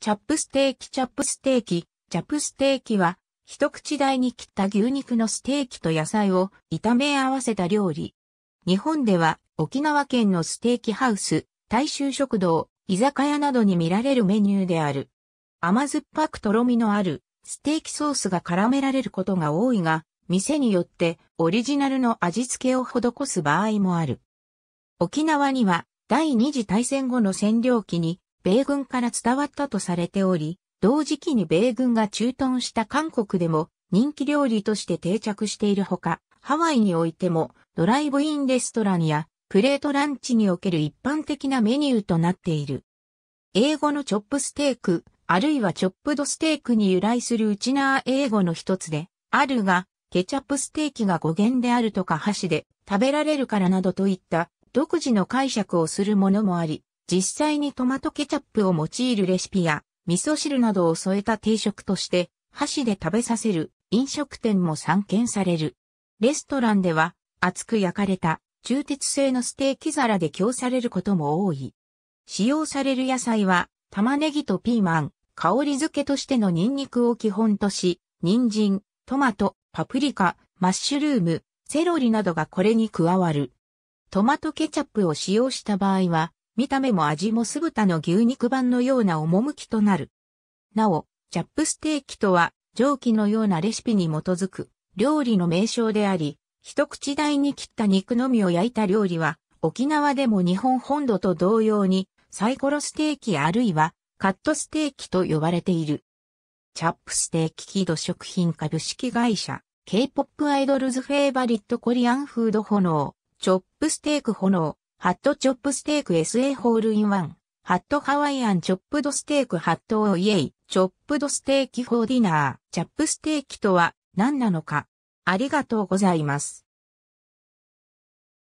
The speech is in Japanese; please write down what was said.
チャップステーキチャップステーキ、チャップステーキは、一口大に切った牛肉のステーキと野菜を炒め合わせた料理。日本では沖縄県のステーキハウス、大衆食堂、居酒屋などに見られるメニューである。甘酸っぱくとろみのあるステーキソースが絡められることが多いが、店によってオリジナルの味付けを施す場合もある。沖縄には第二次大戦後の占領期に米軍から伝わったとされており、同時期に米軍が駐屯した韓国でも人気料理として定着しているほか、ハワイにおいてもドライブインレストランやプレートランチにおける一般的なメニューとなっている。英語のチョップステーク、あるいはチョップドステークに由来するウチナー英語の一つで、あるが、ケチャップステーキが語源であるとか箸で食べられるからなどといった独自の解釈をするものもあり、実際にトマトケチャップを用いるレシピや、味噌汁などを添えた定食として、箸で食べさせる飲食店も散見される。レストランでは、厚く焼かれた中鉄製のステーキ皿で供されることも多い。使用される野菜は、玉ねぎとピーマン、香り付けとしてのニンニクを基本とし、人参、トマト、パプリカ、マッシュルーム、セロリなどがこれに加わる。トマトケチャップを使用した場合は、見た目も味も酢豚の牛肉版のような趣となる。なお、チャップステーキとは、蒸気のようなレシピに基づく、料理の名称であり、一口大に切った肉のみを焼いた料理は、沖縄でも日本本土と同様に、サイコロステーキあるいは、カットステーキと呼ばれている。チャップステーキキード食品株式会社、K-POP アイドルズフェイバリットコリアンフード炎、チョップステーク炎、ハットチョップステーク SA ホールインワン。ハットハワイアンチョップドステークハットオイエイ。チョップドステーキフォーディナー。チャップステーキとは何なのか。ありがとうございます。